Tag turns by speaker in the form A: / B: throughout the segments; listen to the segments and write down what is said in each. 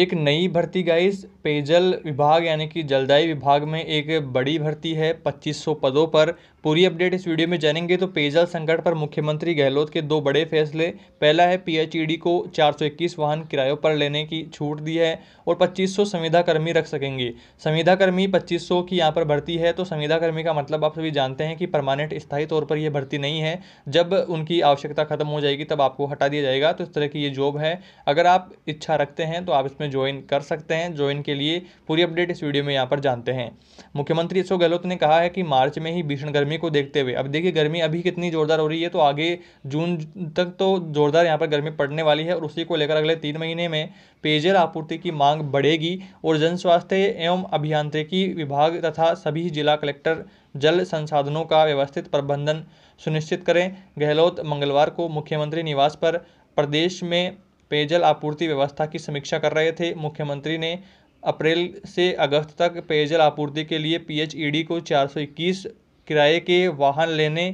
A: एक नई भर्ती गाइस पेयजल विभाग यानी कि जलदाय विभाग में एक बड़ी भर्ती है 2500 पदों पर पूरी अपडेट इस वीडियो में जानेंगे तो पेयजल संकट पर मुख्यमंत्री गहलोत के दो बड़े फैसले पहला है पीएचईडी e को 421 वाहन किरायों पर लेने की छूट दी है और 2500 संविधाकर्मी रख सकेंगे संविधाकर्मी सौ की यहाँ पर भर्ती है तो संविधाकर्मी का मतलब आप सभी जानते हैं कि परमानेंट स्थायी तौर पर यह भर्ती नहीं है जब उनकी आवश्यकता खत्म हो जाएगी तब आपको हटा दिया जाएगा तो इस तरह की ये जॉब है अगर आप इच्छा रखते हैं तो आप इसमें इसमें ज्वाइन कर सकते हैं ज्वाइन के लिए पूरी अपडेट इस वीडियो में यहाँ पर जानते हैं मुख्यमंत्री अशोक गहलोत ने कहा है कि मार्च में ही भीषण गर्मी को देखते हुए अब देखिए गर्मी अभी कितनी ज़ोरदार हो रही है तो आगे जून तक तो ज़ोरदार यहाँ पर गर्मी पड़ने वाली है और उसी को लेकर अगले तीन महीने में पेयजल आपूर्ति की मांग बढ़ेगी और जन स्वास्थ्य एवं अभियांत्रिकी विभाग तथा सभी जिला कलेक्टर जल संसाधनों का व्यवस्थित प्रबंधन सुनिश्चित करें गहलोत मंगलवार को मुख्यमंत्री निवास पर प्रदेश में पेयजल आपूर्ति व्यवस्था की समीक्षा कर रहे थे मुख्यमंत्री ने अप्रैल से अगस्त तक पेयजल आपूर्ति के लिए पीएचईडी को 421 किराए के वाहन लेने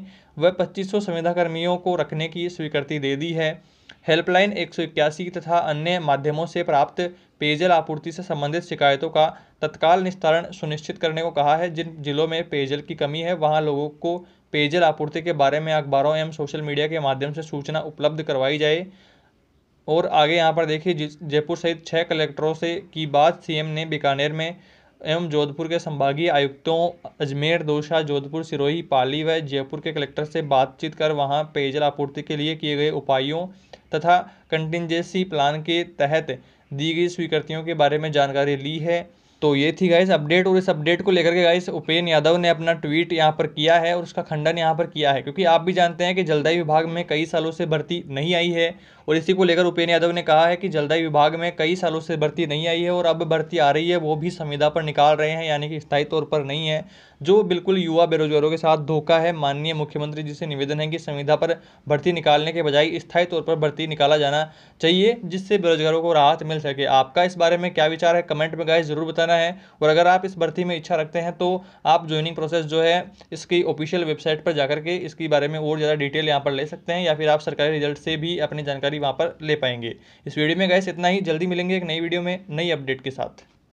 A: व 2500 संविदा कर्मियों को रखने की स्वीकृति दे दी है हेल्पलाइन एक तथा अन्य माध्यमों से प्राप्त पेयजल आपूर्ति से संबंधित शिकायतों का तत्काल निस्तारण सुनिश्चित करने को कहा है जिन जिलों में पेयजल की कमी है वहां लोगों को पेयजल आपूर्ति के बारे में अखबारों एवं सोशल मीडिया के माध्यम से सूचना उपलब्ध करवाई जाए और आगे यहाँ पर देखिए जयपुर सहित छः कलेक्टरों से की बात सीएम ने बीकानेर में एवं जोधपुर के संभागीय आयुक्तों अजमेर दोशा जोधपुर सिरोही पाली व जयपुर के कलेक्टर से बातचीत कर वहाँ पेयजल आपूर्ति के लिए किए गए उपायों तथा कंटिजेंसी प्लान के तहत दी गई स्वीकृतियों के बारे में जानकारी ली है तो ये थी गाइस अपडेट और इस अपडेट को लेकर के गाइस उपेन यादव ने अपना ट्वीट यहाँ पर किया है और उसका खंडन यहाँ पर किया है क्योंकि आप भी जानते हैं कि जलदाई विभाग में कई सालों से भर्ती नहीं आई है और इसी को लेकर उपेन यादव ने कहा है कि जलदाई विभाग में कई सालों से भर्ती नहीं आई है और अब भर्ती आ रही है वो भी संविदा पर निकाल रहे हैं यानी कि स्थायी तौर पर नहीं है जो बिल्कुल युवा बेरोजगारों के साथ धोखा है माननीय मुख्यमंत्री जी से निवेदन है कि संविदा पर भर्ती निकालने के बजाय स्थायी तौर पर भर्ती निकाला जाना चाहिए जिससे बेरोजगारों को राहत मिल सके आपका इस बारे में क्या विचार है कमेंट में गाइस जरूर बताना रहना है और अगर आप इस भर्ती में इच्छा रखते हैं तो आप ज्वाइनिंग प्रोसेस जो है इसकी ऑफिशियल वेबसाइट पर जाकर के इसके बारे में और ज़्यादा डिटेल यहाँ पर ले सकते हैं या फिर आप सरकारी रिजल्ट से भी अपनी जानकारी वहाँ पर ले पाएंगे इस वीडियो में गैस इतना ही जल्दी मिलेंगे एक नई वीडियो में नई अपडेट के साथ